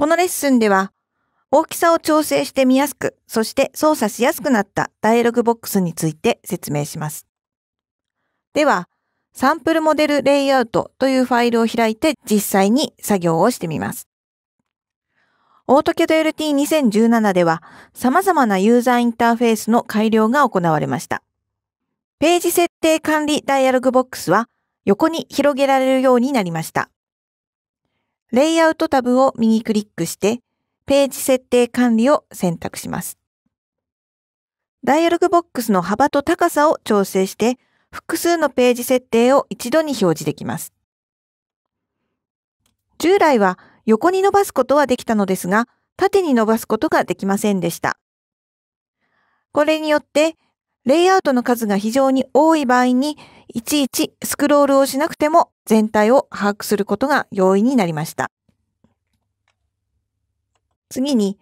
このレッスンでは、大きさを調整して見やすく、そして操作しやすくなったダイアログボックスについて説明します。では、サンプルモデルレイアウトというファイルを開いて実際に作業をしてみます。AutoCAD LT2017 では様々なユーザーインターフェースの改良が行われました。ページ設定管理ダイアログボックスは横に広げられるようになりました。レイアウトタブを右クリックして、ページ設定管理を選択します。ダイアログボックスの幅と高さを調整して、複数のページ設定を一度に表示できます。従来は横に伸ばすことはできたのですが、縦に伸ばすことができませんでした。これによって、レイアウトの数が非常に多い場合に、いちいちスクロールをしなくても全体を把握することが容易になりました。次に、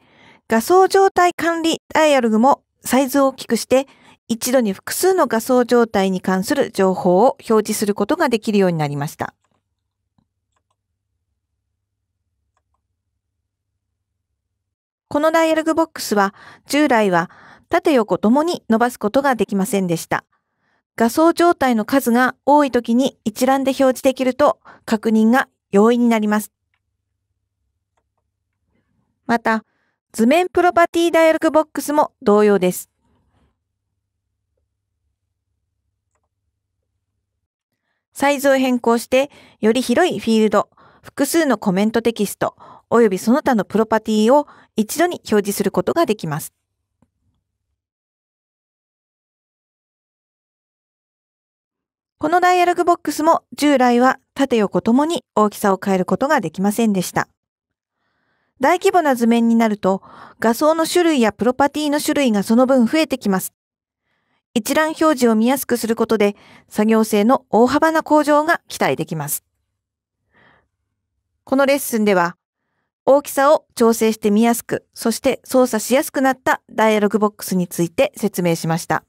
画像状態管理ダイアログもサイズを大きくして、一度に複数の画像状態に関する情報を表示することができるようになりました。このダイアログボックスは従来は縦横ともに伸ばすことができませんでした。画像状態の数が多い時に一覧で表示できると確認が容易になります。また、図面プロパティダイアログボックスも同様です。サイズを変更して、より広いフィールド、複数のコメントテキスト、およびその他のプロパティを一度に表示することができます。このダイアログボックスも従来は縦横ともに大きさを変えることができませんでした。大規模な図面になると画像の種類やプロパティの種類がその分増えてきます。一覧表示を見やすくすることで作業性の大幅な向上が期待できます。このレッスンでは大きさを調整して見やすく、そして操作しやすくなったダイアログボックスについて説明しました。